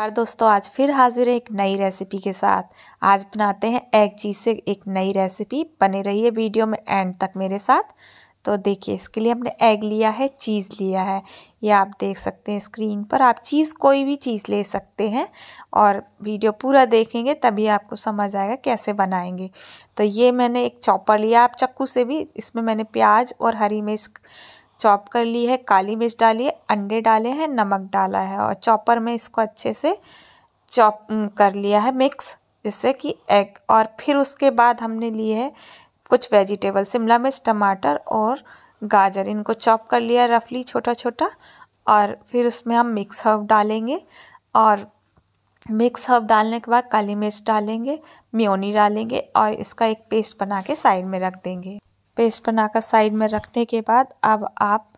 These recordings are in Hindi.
और दोस्तों आज फिर हाजिर है एक नई रेसिपी के साथ आज बनाते हैं एग चीज़ से एक नई रेसिपी बने रहिए वीडियो में एंड तक मेरे साथ तो देखिए इसके लिए हमने एग लिया है चीज़ लिया है ये आप देख सकते हैं स्क्रीन पर आप चीज़ कोई भी चीज़ ले सकते हैं और वीडियो पूरा देखेंगे तभी आपको समझ आएगा कैसे बनाएंगे तो ये मैंने एक चॉपर लिया आप चक्कू से भी इसमें मैंने प्याज और हरी मिर्च चॉप कर ली है काली मिर्च डाली है अंडे डाले हैं नमक डाला है और चॉपर में इसको अच्छे से चॉप कर लिया है मिक्स जिससे कि एग और फिर उसके बाद हमने लिए है कुछ वेजिटेबल शिमला मिर्च टमाटर और गाजर इनको चॉप कर लिया रफली छोटा छोटा और फिर उसमें हम मिक्स हर्ब डालेंगे और मिक्स हर्ब डालने के बाद काली मिर्च डालेंगे म्योनी डालेंगे और इसका एक पेस्ट बना के साइड में रख देंगे पेस्ट बनाकर साइड में रखने के बाद अब आप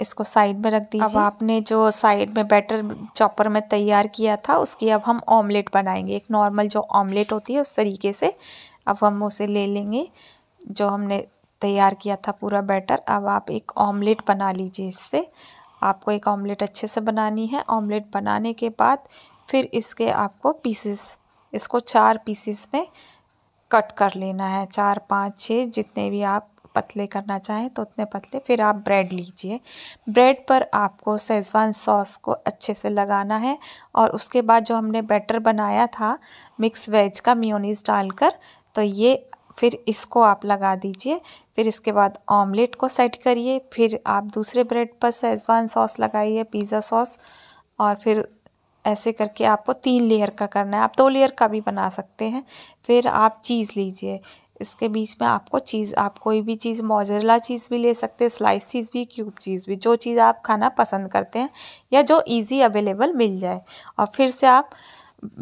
इसको साइड में रख दीजिए अब आपने जो साइड में बैटर चॉपर में तैयार किया था उसकी अब हम ऑमलेट बनाएंगे एक नॉर्मल जो ऑमलेट होती है उस तरीके से अब हम उसे ले लेंगे जो हमने तैयार किया था पूरा बैटर अब आप एक ऑमलेट बना लीजिए इससे आपको एक ऑमलेट अच्छे से बनानी है ऑमलेट बनाने के बाद फिर इसके आपको पीसेस इसको चार पीसेस में कट कर लेना है चार पाँच छः जितने भी आप पतले करना चाहें तो उतने पतले फिर आप ब्रेड लीजिए ब्रेड पर आपको सेज़वान सॉस को अच्छे से लगाना है और उसके बाद जो हमने बैटर बनाया था मिक्स वेज का मियोनीस डालकर तो ये फिर इसको आप लगा दीजिए फिर इसके बाद ऑमलेट को सेट करिए फिर आप दूसरे ब्रेड पर सेज़वान सॉस लगाइए पिज़्ज़ा सॉस और फिर ऐसे करके आपको तीन लेयर का करना है आप दो लेयर का भी बना सकते हैं फिर आप चीज़ लीजिए इसके बीच में आपको चीज़ आप कोई भी चीज़ मोजरेला चीज़ भी ले सकते हैं स्लाइस चीज़ भी क्यूब चीज़ भी जो चीज़ आप खाना पसंद करते हैं या जो इजी अवेलेबल मिल जाए और फिर से आप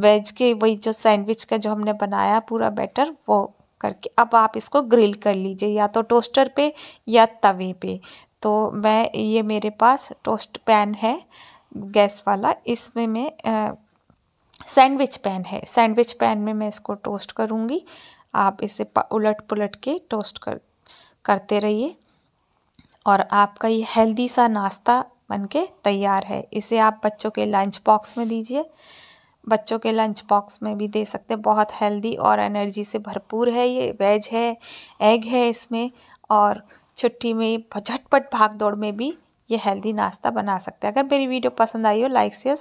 वेज के वही जो सैंडविच का जो हमने बनाया पूरा बैटर वो करके अब आप इसको ग्रिल कर लीजिए या तो टोस्टर पे या तवे पे तो मैं ये मेरे पास टोस्ट पैन है गैस वाला इसमें मैं सैंडविच पैन है सैंडविच पैन में मैं इसको टोस्ट करूँगी आप इसे उलट पुलट के टोस्ट कर करते रहिए और आपका ये हेल्दी सा नाश्ता बनके तैयार है इसे आप बच्चों के लंच बॉक्स में दीजिए बच्चों के लंच बॉक्स में भी दे सकते हैं बहुत हेल्दी और एनर्जी से भरपूर है ये वेज है एग है इसमें और छुट्टी में झटपट भाग दौड़ में भी ये हेल्दी नाश्ता बना सकते हैं अगर मेरी वीडियो पसंद आई हो लाइक शेयर